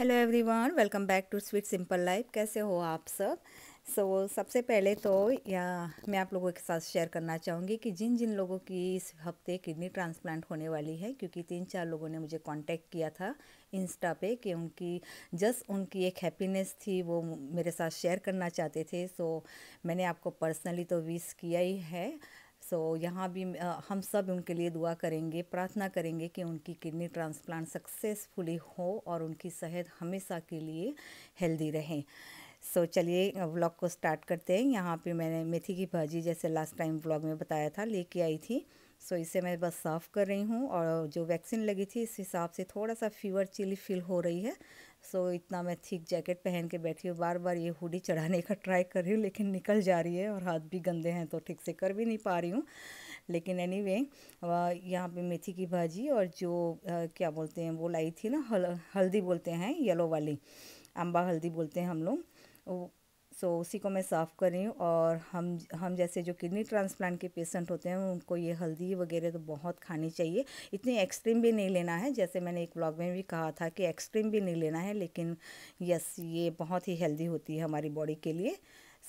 Hello everyone welcome back to sweet simple life कैसे हो आप सब सो so, सबसे पहले तो या मैं आप लोगों के साथ शेयर करना चाहूँगी कि जिन जिन लोगों की इस हफ्ते किडनी ट्रांसप्लांट होने वाली है क्योंकि तीन चार लोगों ने मुझे कांटेक्ट किया था इंस्टा पे कि उनकी जस्ट उनकी एक हैप्पीनेस थी वो मेरे साथ शेयर करना चाहते थे सो so, मैंने आपको पर्सनली तो विश किया ही है सो यहाँ भी हम सब उनके लिए दुआ करेंगे प्रार्थना करेंगे कि उनकी किडनी ट्रांसप्लांट सक्सेसफुली हो और उनकी सेहत हमेशा के लिए हेल्दी रहें सो so, चलिए व्लॉग को स्टार्ट करते हैं यहाँ पे मैंने मेथी की भाजी जैसे लास्ट टाइम व्लॉग में बताया था लेके आई थी सो so, इसे मैं बस साफ़ कर रही हूँ और जो वैक्सीन लगी थी इस हिसाब से थोड़ा सा फीवर चिली फील हो रही है सो इतना मैं थिक जैकेट पहन के बैठी हूँ बार बार ये हुडी चढ़ाने का ट्राई कर रही हूँ लेकिन निकल जा रही है और हाथ भी गंदे हैं तो ठीक से कर भी नहीं पा रही हूँ लेकिन एनी वे यहाँ पे मेथी की भाजी और जो क्या बोलते हैं वो लाई थी ना हल हल्दी बोलते हैं येलो वाली अम्बा हल्दी बोलते हैं हम लोग सो so, उसी को मैं साफ़ कर रही हूँ और हम हम जैसे जो किडनी ट्रांसप्लांट के पेशेंट होते हैं उनको ये हल्दी वगैरह तो बहुत खानी चाहिए इतनी एक्सट्रीम भी नहीं लेना है जैसे मैंने एक ब्लॉग में भी कहा था कि एक्सट्रीम भी नहीं लेना है लेकिन यस ये बहुत ही हेल्दी होती है हमारी बॉडी के लिए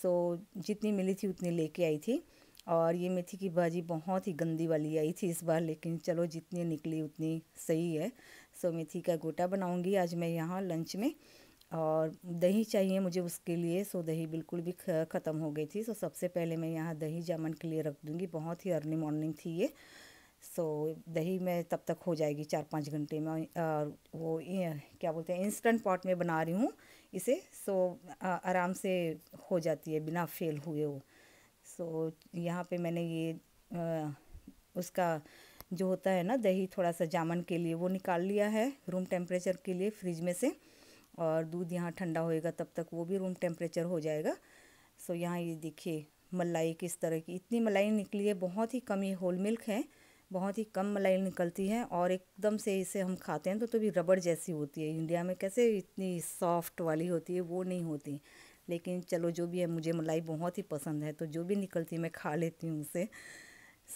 सो so, जितनी मिली थी उतनी लेके आई थी और ये मेथी की भाजी बहुत ही गंदी वाली आई थी इस बार लेकिन चलो जितनी निकली उतनी सही है सो so, मेथी का गोटा बनाऊँगी आज मैं यहाँ लंच में और दही चाहिए मुझे उसके लिए सो दही बिल्कुल भी ख़त्म हो गई थी सो सबसे पहले मैं यहाँ दही जामन के लिए रख दूँगी बहुत ही अर्ली मॉर्निंग थी ये सो दही में तब तक हो जाएगी चार पाँच घंटे में और वो क्या बोलते हैं इंस्टेंट पॉट में बना रही हूँ इसे सो आराम से हो जाती है बिना फेल हुए वो सो यहाँ पे मैंने ये आ, उसका जो होता है ना दही थोड़ा सा जामन के लिए वो निकाल लिया है रूम टेम्परेचर के लिए फ्रिज में से और दूध यहाँ ठंडा होएगा तब तक वो भी रूम टेम्परेचर हो जाएगा सो यहाँ ये देखिए मलाई किस तरह की इतनी मलाई निकली है बहुत ही कम ये होल मिल्क है बहुत ही कम मलाई निकलती है और एकदम से इसे हम खाते हैं तो तो भी रबड़ जैसी होती है इंडिया में कैसे इतनी सॉफ्ट वाली होती है वो नहीं होती लेकिन चलो जो भी है मुझे मलाई बहुत ही पसंद है तो जो भी निकलती है मैं खा लेती हूँ उसे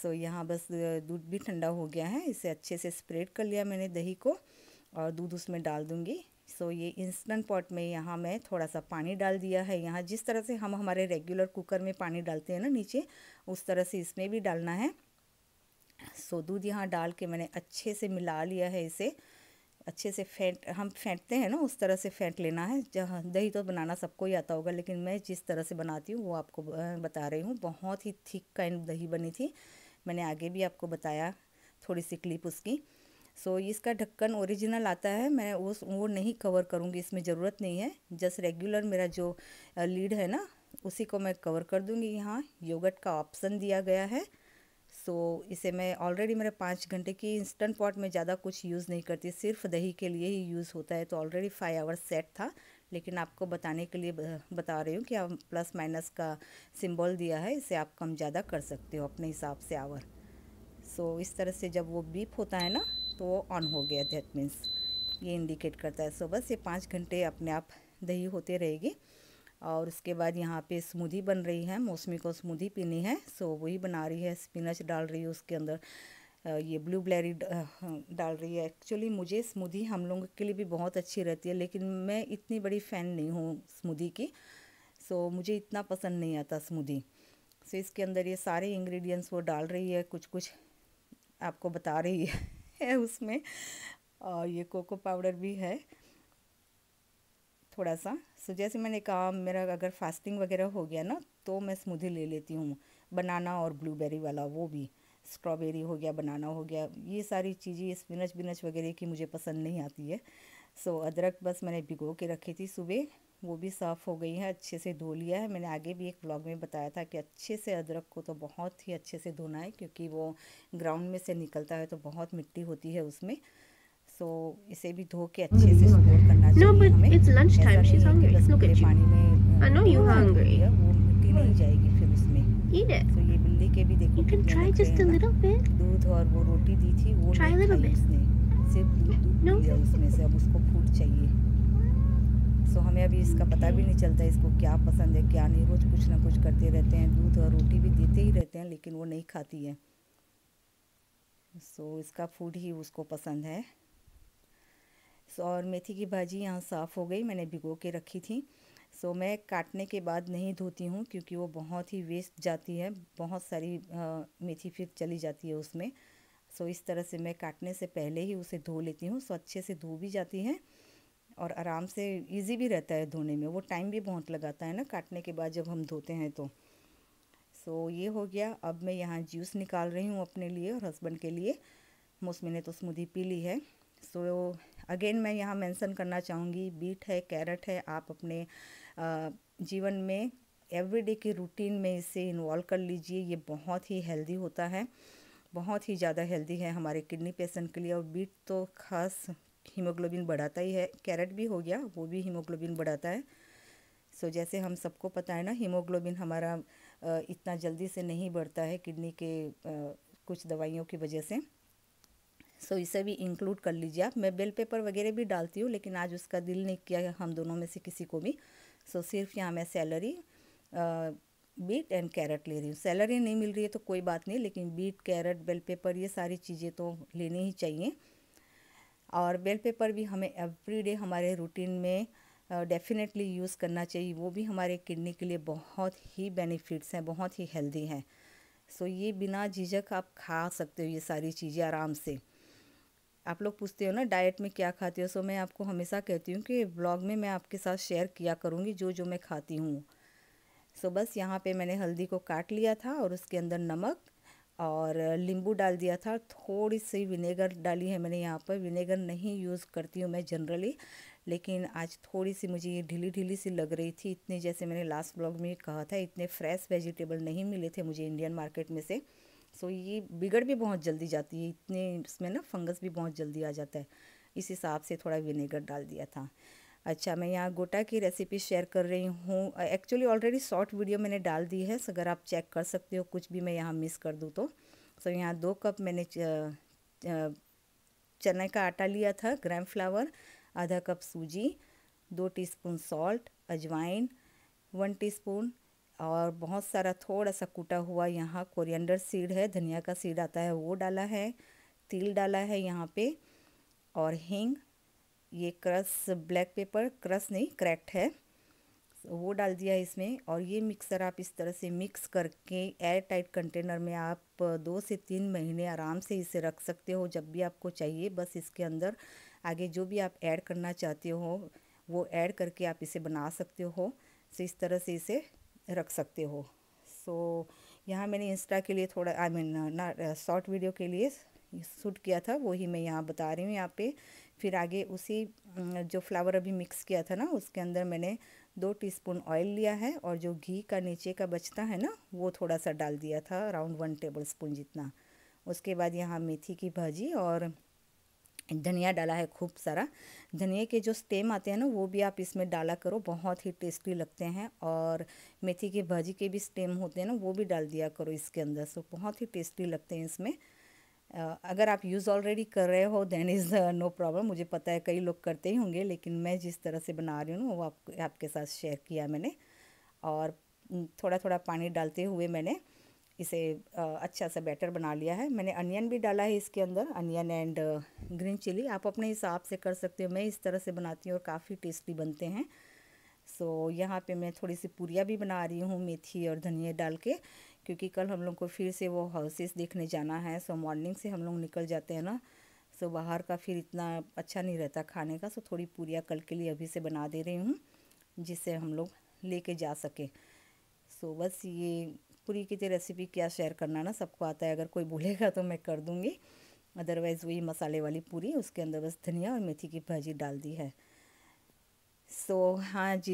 सो यहाँ बस दूध भी ठंडा हो गया है इसे अच्छे से स्प्रेड कर लिया मैंने दही को और दूध उसमें डाल दूँगी सो ये इंस्टेंट पॉट में यहाँ मैं थोड़ा सा पानी डाल दिया है यहाँ जिस तरह से हम हमारे रेगुलर कुकर में पानी डालते हैं ना नीचे उस तरह से इसमें भी डालना है सो दूध यहाँ डाल के मैंने अच्छे से मिला लिया है इसे अच्छे से फेंट हम फेंटते हैं ना उस तरह से फेंट लेना है जहाँ दही तो बनाना सबको ही आता होगा लेकिन मैं जिस तरह से बनाती हूँ वो आपको बता रही हूँ बहुत ही थिक काइंड दही बनी थी मैंने आगे भी आपको बताया थोड़ी सी क्लिप उसकी सो so, इसका ढक्कन ओरिजिनल आता है मैं वो वो नहीं कवर करूँगी इसमें ज़रूरत नहीं है जस्ट रेगुलर मेरा जो लीड है ना उसी को मैं कवर कर दूँगी यहाँ योगट का ऑप्शन दिया गया है सो so, इसे मैं ऑलरेडी मेरे पाँच घंटे की इंस्टेंट पॉट में ज़्यादा कुछ यूज़ नहीं करती सिर्फ दही के लिए ही यूज़ होता है तो ऑलरेडी फाइव आवर्स सेट था लेकिन आपको बताने के लिए बता रही हूँ कि आप प्लस माइनस का सिंबल दिया है इसे आप कम ज़्यादा कर सकते हो अपने हिसाब से आवर सो so, इस तरह से जब वो बीप होता है ना तो वो ऑन हो गया दैट मीन्स ये इंडिकेट करता है सो बस ये पाँच घंटे अपने आप दही होते रहेगी और उसके बाद यहाँ पे स्मूदी बन रही है मौसमी को स्मूदी पीनी है सो वही बना रही है स्पिनच डाल रही है उसके अंदर ये ब्लू ब्लैरी डाल रही है एक्चुअली मुझे स्मूदी हम लोगों के लिए भी बहुत अच्छी रहती है लेकिन मैं इतनी बड़ी फ़ैन नहीं हूँ स्मूदी की सो मुझे इतना पसंद नहीं आता स्मूदी सो इसके अंदर ये सारे इंग्रेडिएंट्स वो डाल रही है कुछ कुछ आपको बता रही है है उसमें और ये कोको पाउडर भी है थोड़ा सा सो जैसे मैंने कहा मेरा अगर फास्टिंग वगैरह हो गया ना तो मैं स्मूदी ले लेती हूँ बनाना और ब्लूबेरी वाला वो भी स्ट्रॉबेरी हो गया बनाना हो गया ये सारी चीज़ें स्पिनच बिनच वगैरह की मुझे पसंद नहीं आती है सो so, अदरक बस मैंने भिगो के रखी थी सुबह वो भी साफ़ हो गई है अच्छे से धो लिया है मैंने आगे भी एक ब्लॉग में बताया था कि अच्छे से अदरक को तो बहुत ही अच्छे से धोना है क्योंकि वो ग्राउंड में से निकलता है तो बहुत मिट्टी होती है उसमें सो इसे भी धो के अच्छे से स्टोर hmm. करना चाहिए पानी में uh, वो मिट्टी नहीं जाएगी फिर उसमें तो ये बिल्ली के भी देखो दूध और वो रोटी दी थी वो उसने सिर्फ दूध no. उसमें से अब उसको फूड चाहिए सो हमें अभी इसका पता भी नहीं चलता इसको क्या पसंद है क्या नहीं रोज़ कुछ ना कुछ करते रहते हैं दूध और रोटी भी देते ही रहते हैं लेकिन वो नहीं खाती है सो इसका फूड ही उसको पसंद है सो और मेथी की भाजी यहाँ साफ़ हो गई मैंने भिगो के रखी थी सो मैं काटने के बाद नहीं धोती हूँ क्योंकि वो बहुत ही वेस्ट जाती है बहुत सारी आ, मेथी फिर चली जाती है उसमें सो इस तरह से मैं काटने से पहले ही उसे धो लेती हूँ सो अच्छे से धो भी जाती है और आराम से इजी भी रहता है धोने में वो टाइम भी बहुत लगाता है ना काटने के बाद जब हम धोते हैं तो सो so, ये हो गया अब मैं यहाँ जूस निकाल रही हूँ अपने लिए और हस्बैंड के लिए मौसमी ने तो स्मूदी पी ली है सो so, अगेन मैं यहाँ मेंशन करना चाहूँगी बीट है कैरेट है आप अपने जीवन में एवरीडे की रूटीन में इसे इन्वॉल्व कर लीजिए ये बहुत ही हेल्दी होता है बहुत ही ज़्यादा हेल्दी है हमारे किडनी पेशेंट के लिए और बीट तो खास हीमोग्लोबिन बढ़ाता ही है कैरेट भी हो गया वो भी हीमोग्लोबिन बढ़ाता है सो so, जैसे हम सबको पता है ना हीमोग्लोबिन हमारा इतना जल्दी से नहीं बढ़ता है किडनी के कुछ दवाइयों की वजह से सो so, इसे भी इंक्लूड कर लीजिए आप मैं बेल पेपर वगैरह भी डालती हूँ लेकिन आज उसका दिल नहीं किया हम दोनों में से किसी को भी सो so, सिर्फ यहाँ मैं सैलरी बीट एंड कैरेट ले रही हूँ सैलरी नहीं मिल रही है तो कोई बात नहीं लेकिन बीट कैरेट बेल पेपर ये सारी चीज़ें तो लेनी ही चाहिए और बेल पेपर भी हमें एवरीडे हमारे रूटीन में डेफिनेटली यूज़ करना चाहिए वो भी हमारे किडनी के लिए बहुत ही बेनिफिट्स हैं बहुत ही हेल्दी हैं सो ये बिना झिझक आप खा सकते हो ये सारी चीज़ें आराम से आप लोग पूछते हो ना डाइट में क्या खाते हो सो मैं आपको हमेशा कहती हूँ कि ब्लॉग में मैं आपके साथ शेयर किया करूँगी जो जो मैं खाती हूँ सो बस यहाँ पे मैंने हल्दी को काट लिया था और उसके अंदर नमक और नींबू डाल दिया था थोड़ी सी विनेगर डाली है मैंने यहाँ पर विनेगर नहीं यूज़ करती हूँ मैं जनरली लेकिन आज थोड़ी सी मुझे ये ढीली ढीली सी लग रही थी इतने जैसे मैंने लास्ट ब्लॉग में कहा था इतने फ्रेश वेजिटेबल नहीं मिले थे मुझे इंडियन मार्केट में से सो ये बिगड़ भी बहुत जल्दी जाती है इतने इसमें ना फंगस भी बहुत जल्दी आ जाता है इस हिसाब से थोड़ा विनेगर डाल दिया था अच्छा मैं यहाँ गोटा की रेसिपी शेयर कर रही हूँ एक्चुअली ऑलरेडी शॉर्ट वीडियो मैंने डाल दी है अगर आप चेक कर सकते हो कुछ भी मैं यहाँ मिस कर दूँ तो सो so, यहाँ दो कप मैंने चने का आटा लिया था ग्राम फ्लावर आधा कप सूजी दो टीस्पून सॉल्ट अजवाइन वन टीस्पून और बहुत सारा थोड़ा सा कूटा हुआ यहाँ कोरिएंडर सीड है धनिया का सीड आता है वो डाला है तिल डाला है यहाँ पे और हींग ये क्रस ब्लैक पेपर क्रस नहीं क्रैक्ट है वो डाल दिया है इसमें और ये मिक्सर आप इस तरह से मिक्स करके एयर टाइट कंटेनर में आप दो से तीन महीने आराम से इसे रख सकते हो जब भी आपको चाहिए बस इसके अंदर आगे जो भी आप ऐड करना चाहते हो वो ऐड करके आप इसे बना सकते हो तो इस तरह से इसे रख सकते हो सो so, यहाँ मैंने इंस्टा के लिए थोड़ा आई I मीन mean, ना शॉर्ट वीडियो के लिए शूट किया था वही मैं यहाँ बता रही हूँ यहाँ पे फिर आगे उसी जो फ्लावर अभी मिक्स किया था ना उसके अंदर मैंने दो टीस्पून ऑयल लिया है और जो घी का नीचे का बचता है ना वो थोड़ा सा डाल दिया था अराउंड वन टेबल स्पून जितना उसके बाद यहाँ मेथी की भाजी और धनिया डाला है खूब सारा धनिया के जो स्टेम आते हैं ना वो भी आप इसमें डाला करो बहुत ही टेस्टी लगते हैं और मेथी की भाजी के भी स्टेम होते हैं ना वो भी डाल दिया करो इसके अंदर सो बहुत ही टेस्टी लगते हैं इसमें अगर आप यूज़ ऑलरेडी कर रहे हो देन इज़ नो प्रॉब्लम मुझे पता है कई लोग करते ही होंगे लेकिन मैं जिस तरह से बना रही हूँ वो आप, आपके साथ शेयर किया मैंने और थोड़ा थोड़ा पानी डालते हुए मैंने इसे अच्छा सा बैटर बना लिया है मैंने अनियन भी डाला है इसके अंदर अनियन एंड ग्रीन चिली आप अपने हिसाब से कर सकते हो मैं इस तरह से बनाती हूँ और काफ़ी टेस्टी बनते हैं सो so, यहाँ पे मैं थोड़ी सी पूरियाँ भी बना रही हूँ मेथी और धनिया डाल के क्योंकि कल हम लोग को फिर से वो हाउसेस देखने जाना है सो मॉर्निंग से हम लोग निकल जाते हैं ना सो बाहर का फिर इतना अच्छा नहीं रहता खाने का सो थोड़ी पूरियाँ कल के लिए अभी से बना दे रही हूँ जिससे हम लोग लेके जा सकें सो बस ये पूरी की रेसिपी क्या शेयर करना ना सबको आता है अगर कोई बोलेगा तो मैं कर दूँगी अदरवाइज़ वही मसाले वाली पूरी उसके अंदर बस धनिया और मेथी की भाजी डाल दी है सो so, हाँ जी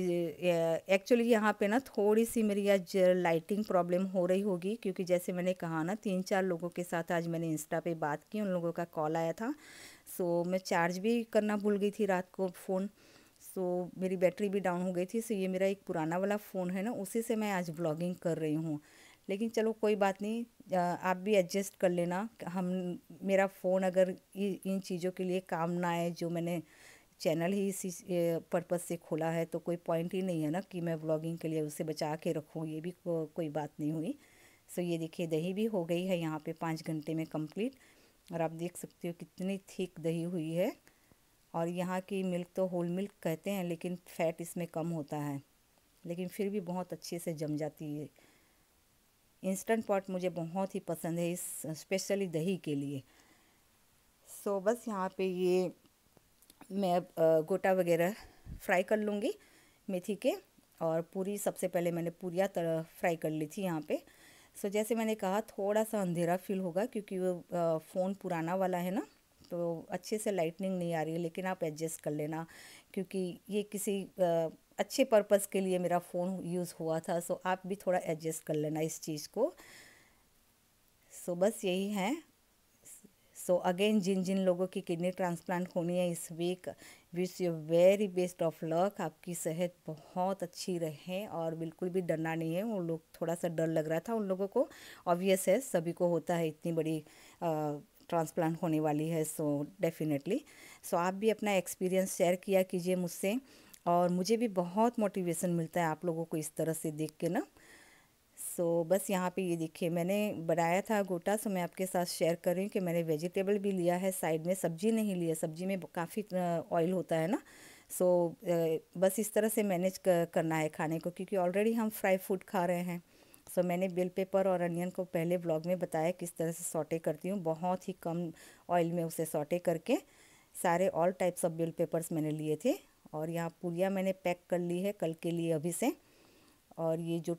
एक्चुअली यहाँ पे ना थोड़ी सी मेरी आज लाइटिंग प्रॉब्लम हो रही होगी क्योंकि जैसे मैंने कहा ना तीन चार लोगों के साथ आज मैंने इंस्टा पे बात की उन लोगों का कॉल आया था सो so, मैं चार्ज भी करना भूल गई थी रात को फ़ोन सो so, मेरी बैटरी भी डाउन हो गई थी सो so, ये मेरा एक पुराना वाला फ़ोन है ना उसी से मैं आज ब्लॉगिंग कर रही हूँ लेकिन चलो कोई बात नहीं आप भी एडजस्ट कर लेना हम मेरा फ़ोन अगर इन चीज़ों के लिए काम ना आए जो मैंने चैनल ही इसी पर्पज़ से खोला है तो कोई पॉइंट ही नहीं है ना कि मैं ब्लॉगिंग के लिए उसे बचा के रखूँ ये भी को, कोई बात नहीं हुई सो ये देखिए दही भी हो गई है यहाँ पे पाँच घंटे में कंप्लीट और आप देख सकते हो कितनी थिक दही हुई है और यहाँ की मिल्क तो होल मिल्क कहते हैं लेकिन फैट इसमें कम होता है लेकिन फिर भी बहुत अच्छे से जम जाती है इंस्टेंट पॉट मुझे बहुत ही पसंद है इस स्पेशली दही के लिए सो बस यहाँ पे ये मैं अब गोटा वगैरह फ्राई कर लूँगी मेथी के और पूरी सबसे पहले मैंने पूरिया तरह फ्राई कर ली थी यहाँ पे सो जैसे मैंने कहा थोड़ा सा अंधेरा फील होगा क्योंकि वो फ़ोन पुराना वाला है ना तो अच्छे से लाइटनिंग नहीं आ रही है लेकिन आप एडजस्ट कर लेना क्योंकि ये किसी अच्छे पर्पज़ के लिए मेरा फ़ोन यूज़ हुआ था सो आप भी थोड़ा एडजस्ट कर लेना इस चीज़ को सो बस यही है सो अगेन जिन जिन लोगों की किडनी ट्रांसप्लांट होनी है इस week wish you very best of luck आपकी सेहत बहुत अच्छी रहे और बिल्कुल भी डरना नहीं है उन लोग थोड़ा सा डर लग रहा था उन लोगों को ऑब्वियस है सभी को होता है इतनी बड़ी ट्रांसप्लांट होने वाली है सो डेफिनेटली सो आप भी अपना एक्सपीरियंस शेयर किया कीजिए मुझसे और मुझे भी बहुत मोटिवेशन मिलता है आप लोगों को इस तरह से देख के ना सो so, बस यहाँ पे ये देखिए मैंने बनाया था गोटा सो मैं आपके साथ शेयर कर रही हूँ कि मैंने वेजिटेबल भी लिया है साइड में सब्जी नहीं लिया सब्जी में काफ़ी ऑयल होता है ना सो so, बस इस तरह से मैनेज करना है खाने को क्योंकि ऑलरेडी हम फ्राई फूड खा रहे हैं सो so, मैंने बेल पेपर और अनियन को पहले ब्लॉग में बताया किस तरह से सॉटे करती हूँ बहुत ही कम ऑयल में उसे सॉटे करके सारे all types of bell peppers मैंने लिए थे और यहाँ पूरिया मैंने पैक कर ली है कल के लिए अभी से और ये जो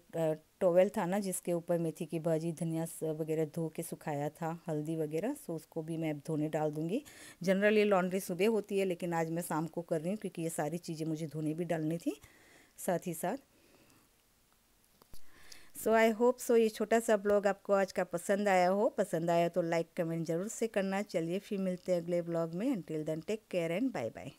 टोवेल था ना जिसके ऊपर मेथी की भाजी धनिया वगैरह धो के सुखाया था हल्दी वगैरह सो उसको भी मैं अब धोने डाल दूँगी जनरल ये लॉन्ड्री सुबह होती है लेकिन आज मैं शाम को कर रही हूँ क्योंकि ये सारी चीज़ें मुझे धोने भी डालनी थी साथ ही साथ सो आई होप सो ये छोटा सा ब्लॉग आपको आज का पसंद आया हो पसंद आया तो लाइक कमेंट ज़रूर से करना चलिए फिर मिलते हैं अगले ब्लॉग में until then take care and bye bye